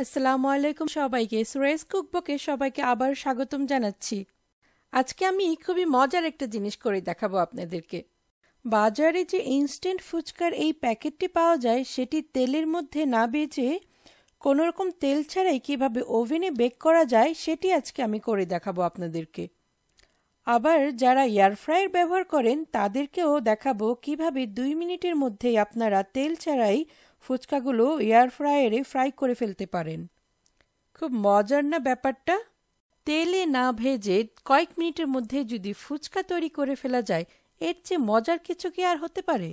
আসসালামু আলাইকুম সবাইকে সুরেশ কুকবকে সবাইকে আবার স্বাগতম জানাচ্ছি আজকে আমি খুবই মজার একটা জিনিস করে দেখাবো আপনাদেরকে বাজারে যে ইনস্ট্যান্ট ফুচকার এই প্যাকেটটি পাওয়া যায় সেটি তেলের মধ্যে না বেজে কোনো রকম তেল ছাড়াই কীভাবে ওভেনে বেক করা যায় সেটি আজকে আমি করে দেখাবো আপনাদেরকে আবার যারা এয়ার ফ্রায়ার ব্যবহার করেন তাদেরকেও দেখাবো কিভাবে দুই মিনিটের মধ্যেই আপনারা তেল ছাড়াই ফুচকাগুলো এয়ার ফ্রায়ারে ফ্রাই করে ফেলতে পারেন খুব মজার না ব্যাপারটা তেলে না ভেজে কয়েক মিনিটের মধ্যে যদি ফুচকা তৈরি করে ফেলা যায় এর চেয়ে মজার কিছু কি আর হতে পারে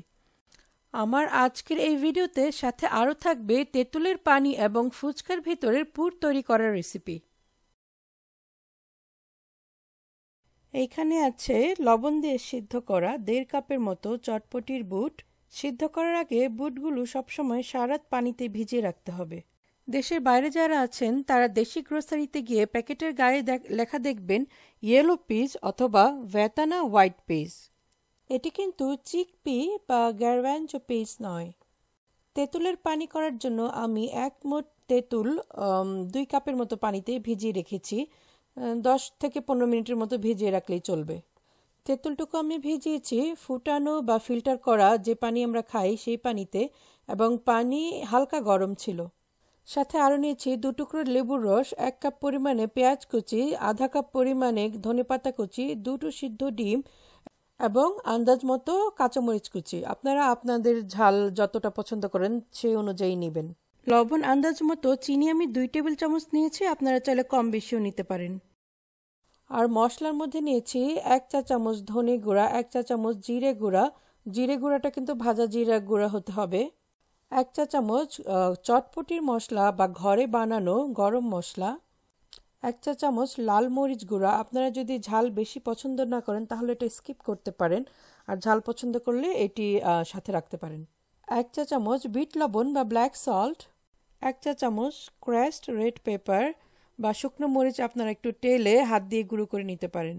আমার আজকের এই ভিডিওতে সাথে আরও থাকবে তেঁতুলের পানি এবং ফুচকার ভেতরের পুর তৈরি করার রেসিপি এইখানে আছে লবণ দিয়ে সিদ্ধ করা দেড় কাপের মতো চটপটির বুট সিদ্ধ করার আগে বুটগুলো সবসময় সারাত পানিতে ভিজিয়ে রাখতে হবে দেশের বাইরে যারা আছেন তারা দেশি গ্রোসারিতে গিয়ে প্যাকেটের গায়ে লেখা দেখবেন ইয়েলো পিস অথবা ভ্যাতানা হোয়াইট পিস এটি কিন্তু চিকপি বা গ্যারভ্যাঞ্চো পিস নয় তেঁতুলের পানি করার জন্য আমি এক মোট তেঁতুল দুই কাপের মতো পানিতে ভিজিয়ে রেখেছি দশ থেকে পনেরো মিনিটের মতো ভিজিয়ে রাখলেই চলবে তেঁতুলটুকু আমি ভিজিয়েছি ফুটানো বা ফিল্টার করা যে পানি আমরা খাই সেই পানিতে এবং পানি হালকা গরম ছিল সাথে আরও নিয়েছি দু টুকরো লেবুর রস এক কাপ পরিমাণে পেঁয়াজ কুচি আধা কাপ পরিমাণে ধনেপাতা কুচি দুটো সিদ্ধ ডিম এবং আন্দাজ মতো কাঁচামরিচ কুচি আপনারা আপনাদের ঝাল যতটা পছন্দ করেন সেই অনুযায়ী নেবেন লবণ আন্দাজ মতো চিনি আমি দুই টেবিল চামচ নিয়েছি আপনারা চাইলে কম বেশিও নিতে পারেন আর মশলার মধ্যে নিয়েছি এক চা চামচ ধনে গুঁড়া এক চা চামচ জিরে গুঁড়া জিরে গুঁড়াটা কিন্তু ভাজা জিরা গুঁড়া হতে হবে এক চা চামচ চটপটির মশলা বা ঘরে বানানো গরম মশলা এক চা চামচ লাল মরিচ গুঁড়া আপনারা যদি ঝাল বেশি পছন্দ না করেন তাহলে এটা স্কিপ করতে পারেন আর ঝাল পছন্দ করলে এটি সাথে রাখতে পারেন এক চা চামচ বিট লবণ বা ব্ল্যাক সল্ট এক চা চামচ ক্র্যাশড রেড পেপার বা শুকনো মরিচ আপনারা একটু তেলে হাত দিয়ে গুঁড়ো করে নিতে পারেন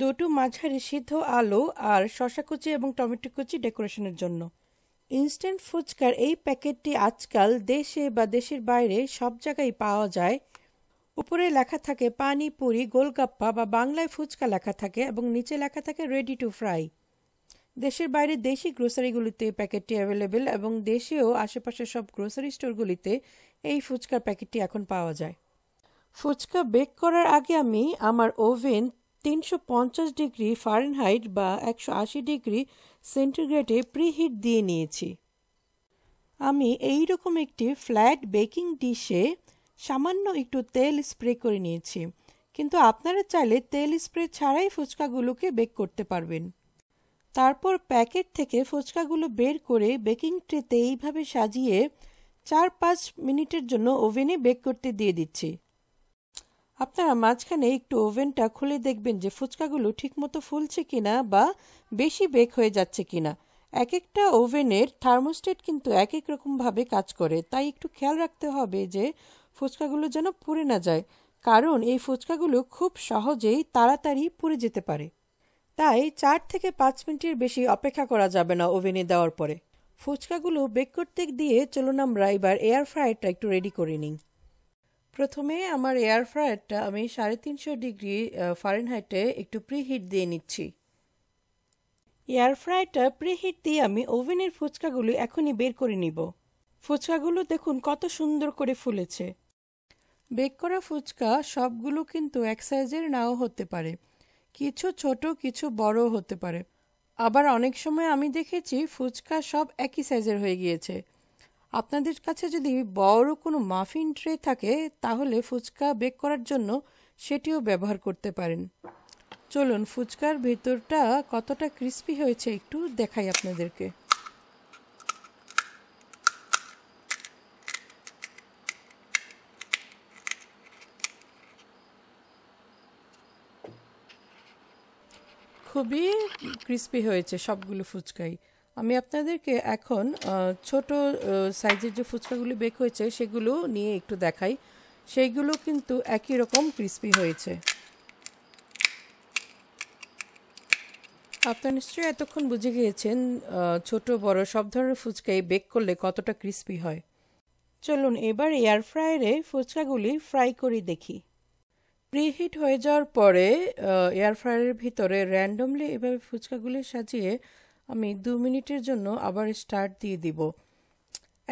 দুটো মাঝারি সিদ্ধ আলু আর শশা কুচি এবং টমেটো কুচি ডেকোরেশনের জন্য ইনস্ট্যান্ট ফুচকার এই প্যাকেটটি আজকাল দেশে বা দেশের বাইরে সব জায়গায় পাওয়া যায় উপরে লেখা থাকে পানি পুরি গোলগাপ্পা বা বাংলায় ফুচকা লেখা থাকে এবং নিচে লেখা থাকে রেডি টু ফ্রাই দেশের বাইরে দেশি গ্রোসারিগুলিতে প্যাকেটটি অ্যাভেলেবেল এবং দেশেও আশেপাশের সব গ্রোসারি স্টোরগুলিতে এই ফুচকার প্যাকেটটি এখন পাওয়া যায় ফুচকা বেক করার আগে আমি আমার ওভেন তিনশো পঞ্চাশ ডিগ্রি ফারেনহাইট বা একশো আশি ডিগ্রি সেন্টিগ্রেডে প্রিহিট দিয়ে নিয়েছি আমি এই রকম একটি ফ্ল্যাট বেকিং ডিশে সামান্য একটু তেল স্প্রে করে নিয়েছি কিন্তু আপনারা চাইলে তেল স্প্রে ছাড়াই ফুচকাগুলোকে বেক করতে পারবেন তারপর প্যাকেট থেকে ফুচকাগুলো বের করে বেকিং ট্রেতে এইভাবে সাজিয়ে চার পাঁচ মিনিটের জন্য ওভেনে বেক করতে দিয়ে দিচ্ছি আপনারা মাঝখানে একটু ওভেনটা খুলে দেখবেন যে ফুচকাগুলো ঠিকমতো ফুলছে কিনা বা বেশি বেক হয়ে যাচ্ছে কিনা এক একটা ওভেনের থার্মোস্টেট কিন্তু এক এক রকমভাবে কাজ করে তাই একটু খেয়াল রাখতে হবে যে ফুচকাগুলো যেন পুড়ে না যায় কারণ এই ফুচকাগুলো খুব সহজেই তাড়াতাড়ি পুড়ে যেতে পারে তাই চার থেকে পাঁচ মিনিটের বেশি অপেক্ষা করা যাবে না ওভেনে দেওয়ার পরে ফুচকাগুলো বেক করতে দিয়ে চলুন আমরা এবার এয়ার ফ্রায়ারটা একটু রেডি করে নিই প্রথমে আমার এয়ার ফ্রায়ারটা আমি সাড়ে তিনশো ডিগ্রি ফারেনহাইটে একটু প্রিহিট দিয়ে নিচ্ছি এয়ার ফ্রায়ারটা প্রিহিট দিয়ে আমি ওভেনের ফুচকাগুলো এখনই বের করে নিব ফুচকাগুলো দেখুন কত সুন্দর করে ফুলেছে বেক করা ফুচকা সবগুলো কিন্তু এক সাইজের নাও হতে পারে কিছু ছোট কিছু বড় হতে পারে আবার অনেক সময় আমি দেখেছি ফুচকা সব একই সাইজের হয়ে গিয়েছে আপনাদের কাছে যদি বড় কোনো মাফিন ট্রে থাকে তাহলে ফুচকা বেক করার জন্য সেটিও ব্যবহার করতে পারেন চলুন ফুচকার ভেতরটা কতটা ক্রিস্পি হয়েছে একটু দেখাই আপনাদেরকে খুবই ক্রিস্পি হয়েছে সবগুলো ফুচকাই আমি আপনাদেরকে এখন ছোট সাইজের যে ফুচকাগুলি বেক হয়েছে সেগুলো নিয়ে একটু দেখাই সেইগুলো কিন্তু একই রকম ক্রিস্পি হয়েছে আপনার নিশ্চয়ই এতক্ষণ বুঝে গিয়েছেন ছোট বড় সব ধরনের ফুচকাই বেক করলে কতটা ক্রিস্পি হয় চলুন এবার এয়ার ফ্রায়ারে ফুচকাগুলি ফ্রাই করে দেখি প্রিহিট হয়ে যাওয়ার পরে এয়ার ফ্রায়ারের ভিতরে র্যান্ডমলি এভাবে ফুচকাগুলি সাজিয়ে আমি দু মিনিটের জন্য আবার স্টার্ট দিয়ে দিব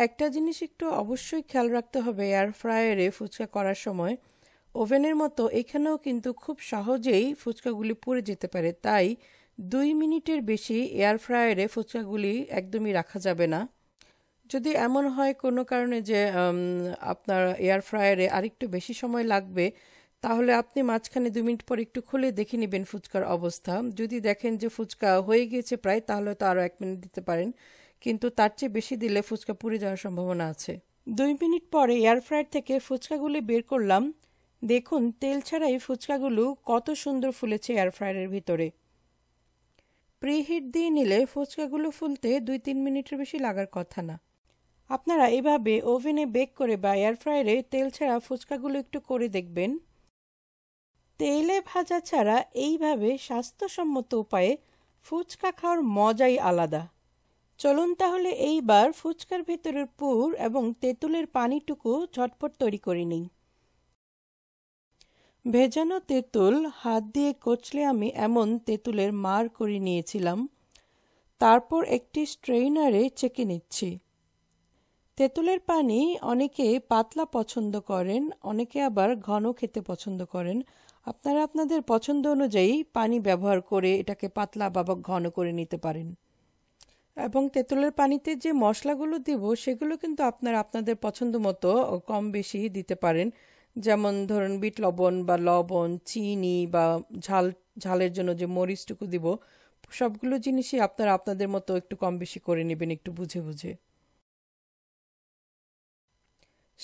একটা জিনিস একটু অবশ্যই খেয়াল রাখতে হবে এয়ার ফ্রায়ারে ফুচকা করার সময় ওভেনের মতো এখানেও কিন্তু খুব সহজেই ফুচকাগুলি পুড়ে যেতে পারে তাই দুই মিনিটের বেশি এয়ার ফ্রায়ারে ফুচকাগুলি একদমই রাখা যাবে না যদি এমন হয় কোনো কারণে যে আপনার এয়ার ফ্রায়ারে আরেকটু বেশি সময় লাগবে তাহলে আপনি মাঝখানে দু মিনিট পর একটু খুলে দেখে নেবেন ফুচকার অবস্থা যদি দেখেন যে ফুচকা হয়ে গিয়েছে প্রায় তাহলে তো আরও এক মিনিট দিতে পারেন কিন্তু তার চেয়ে বেশি দিলে ফুচকা পুড়ে যাওয়ার সম্ভাবনা আছে দুই মিনিট পরে এয়ার ফ্রায়ার থেকে ফুচকাগুলি বের করলাম দেখুন তেল ছাড়াই ফুচকাগুলো কত সুন্দর ফুলেছে এয়ার ফ্রায়ারের ভিতরে প্রিহিট দিয়ে নিলে ফুচকাগুলো ফুলতে দুই তিন মিনিটের বেশি লাগার কথা না আপনারা এভাবে ওভেনে বেক করে বা এয়ার ফ্রায়ারে তেল ছাড়া ফুচকাগুলো একটু করে দেখবেন তেলে ভাজা ছাড়া এইভাবে স্বাস্থ্যসম্মত উপায়ে ফুচকা খাওয়ার মজাই আলাদা চলুন তাহলে এইবার ফুচকার ভেতরের পুর এবং তেঁতুলের পানিটুকু ঝটপট তৈরি করে নিই ভেজানো তেঁতুল হাত দিয়ে কচলে আমি এমন তেঁতুলের মার করে নিয়েছিলাম তারপর একটি স্ট্রেইনারে চেকে নিচ্ছি তেঁতুলের পানি অনেকে পাতলা পছন্দ করেন অনেকে আবার ঘন খেতে পছন্দ করেন আপনারা আপনাদের পছন্দ অনুযায়ী পানি ব্যবহার করে এটাকে পাতলা বা ঘন করে নিতে পারেন এবং তেঁতুলের পানিতে যে মশলাগুলো দেব সেগুলো কিন্তু আপনারা আপনাদের পছন্দ মতো কম বেশি দিতে পারেন যেমন ধরুন বিট লবণ বা লবণ চিনি বা ঝাল ঝালের জন্য যে মরিচটুকু দিব সবগুলো জিনিসই আপনারা আপনাদের মতো একটু কম বেশি করে নেবেন একটু বুঝে বুঝে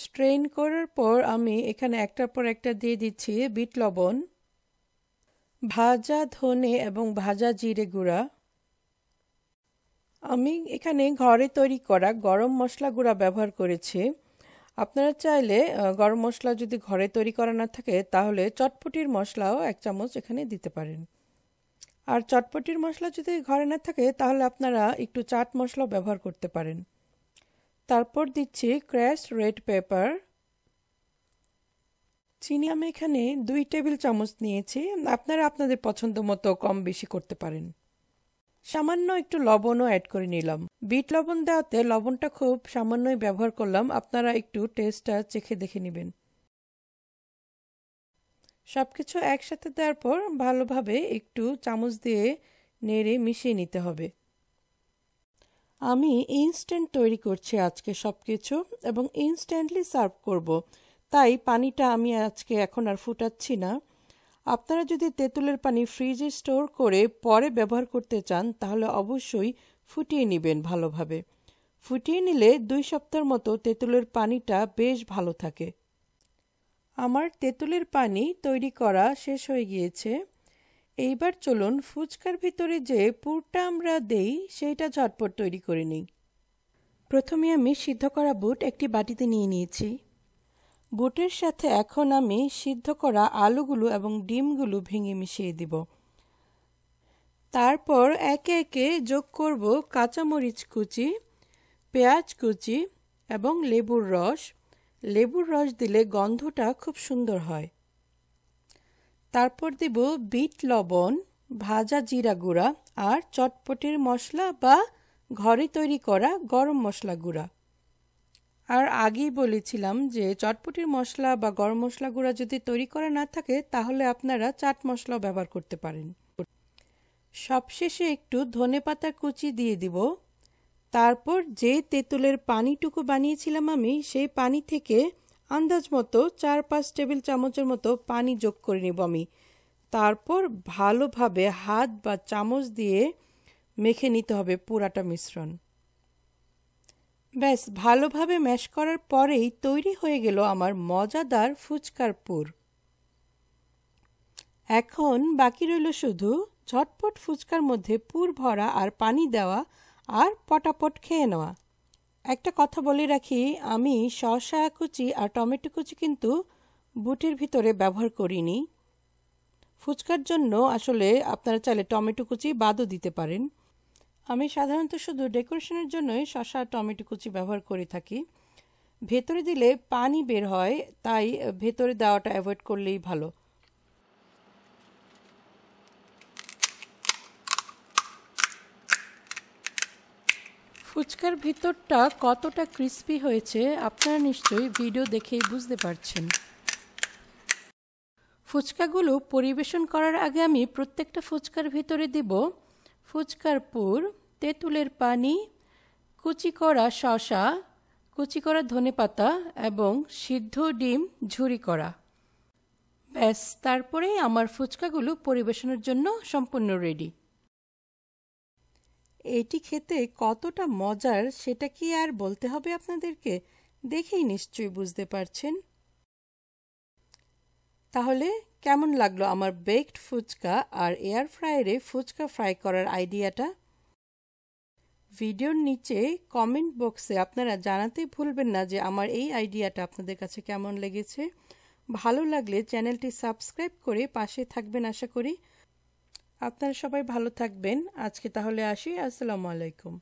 স্ট্রেন করার পর আমি এখানে একটার পর একটা দিয়ে দিচ্ছি বিট লবণ ভাজা ধনে এবং ভাজা জিরে গুঁড়া আমি এখানে ঘরে তৈরি করা গরম মশলা গুঁড়া ব্যবহার করেছি আপনারা চাইলে গরম মশলা যদি ঘরে তৈরি করা না থাকে তাহলে চটপটির মশলাও এক চামচ এখানে দিতে পারেন আর চটপটির মশলা যদি ঘরে না থাকে তাহলে আপনারা একটু চাট মশলা ব্যবহার করতে পারেন তারপর দিচ্ছি ক্র্যাশ রেড পেপার চিনি আমি এখানে দুই টেবিল চামচ নিয়েছি আপনারা আপনাদের পছন্দ মতো কম বেশি করতে পারেন সামান্য একটু লবণও অ্যাড করে নিলাম বিট লবণ দেওয়াতে লবণটা খুব সামান্যই ব্যবহার করলাম আপনারা একটু টেস্টটা চেখে দেখে নেবেন সব কিছু একসাথে দেওয়ার পর ভালোভাবে একটু চামচ দিয়ে নেড়ে মিশিয়ে নিতে হবে আমি ইনস্ট্যান্ট তৈরি করছি আজকে সব কিছু এবং ইনস্ট্যান্টলি সার্ভ করব। তাই পানিটা আমি আজকে এখন আর ফুটাচ্ছি না আপনারা যদি তেঁতুলের পানি ফ্রিজে স্টোর করে পরে ব্যবহার করতে চান তাহলে অবশ্যই ফুটিয়ে নেবেন ভালোভাবে ফুটিয়ে নিলে দুই সপ্তাহের মতো তেঁতুলের পানিটা বেশ ভালো থাকে আমার তেঁতুলের পানি তৈরি করা শেষ হয়ে গিয়েছে এইবার চলুন ফুচকার ভিতরে যে পুরটা আমরা দেই সেইটা ঝটপট তৈরি করে নিই প্রথমে আমি সিদ্ধ করা বুট একটি বাটিতে নিয়ে নিয়েছি বুটের সাথে এখন আমি সিদ্ধ করা আলুগুলো এবং ডিমগুলো ভেঙে মিশিয়ে দিব তারপর একে একে যোগ করব কাঁচামরিচ কুচি পেঁয়াজ কুচি এবং লেবুর রস লেবুর রস দিলে গন্ধটা খুব সুন্দর হয় তারপর দেব বিট লবণ ভাজা জিরা গুঁড়া আর চটপটির মশলা বা ঘরে তৈরি করা গরম মশলা গুঁড়া আর আগেই বলেছিলাম যে চটপটির মশলা বা গরম মশলা গুঁড়া যদি তৈরি করা না থাকে তাহলে আপনারা চাট মশলাও ব্যবহার করতে পারেন সবশেষে একটু ধনে পাতা কুচি দিয়ে দিব তারপর যে তেঁতুলের পানিটুকু বানিয়েছিলাম আমি সেই পানি থেকে আন্দাজ মতো চার পাঁচ টেবিল চামচের মতো পানি যোগ করে নিব আমি তারপর ভালোভাবে হাত বা চামচ দিয়ে মেখে নিতে হবে পুরাটা মিশ্রণ ব্যাস ভালোভাবে ম্যাশ করার পরেই তৈরি হয়ে গেল আমার মজাদার ফুচকার পুর এখন বাকি রইল শুধু ঝটপট ফুচকার মধ্যে পুর ভরা আর পানি দেওয়া আর পটাপট খেয়ে নেওয়া একটা কথা বলে রাখি আমি শসা কুচি আর টমেটো কুচি কিন্তু বুটির ভিতরে ব্যবহার করিনি ফুচকার জন্য আসলে আপনারা চাইলে টমেটো কুচি বাদও দিতে পারেন আমি সাধারণত শুধু ডেকোরেশনের জন্যই শসা আর টমেটো কুচি ব্যবহার করে থাকি ভেতরে দিলে পানি বের হয় তাই ভেতরে দেওয়াটা অ্যাভয়েড করলেই ভালো ফুচকার ভিতরটা কতটা ক্রিস্পি হয়েছে আপনারা নিশ্চয়ই ভিডিও দেখেই বুঝতে পারছেন ফুচকাগুলো পরিবেশন করার আগে আমি প্রত্যেকটা ফুচকার ভিতরে দিব ফুচকার পুর তেঁতুলের পানি কুচি করা শশা কুচি করা ধনে পাতা এবং সিদ্ধ ডিম ঝুরি করা ব্যাস তারপরেই আমার ফুচকাগুলো পরিবেশনের জন্য সম্পূর্ণ রেডি এটি খেতে কতটা মজার সেটা কি আর বলতে হবে আপনাদেরকে দেখেই নিশ্চয়ই বুঝতে পারছেন তাহলে কেমন লাগলো আমার বেকড ফুচকা আর এয়ার ফ্রায়ারে ফুচকা ফ্রাই করার আইডিয়াটা ভিডিওর নিচে কমেন্ট বক্সে আপনারা জানাতে ভুলবেন না যে আমার এই আইডিয়াটা আপনাদের কাছে কেমন লেগেছে ভালো লাগলে চ্যানেলটি সাবস্ক্রাইব করে পাশে থাকবেন আশা করি আপনারা সবাই ভালো থাকবেন আজকে তাহলে আসি আসসালামু আলাইকুম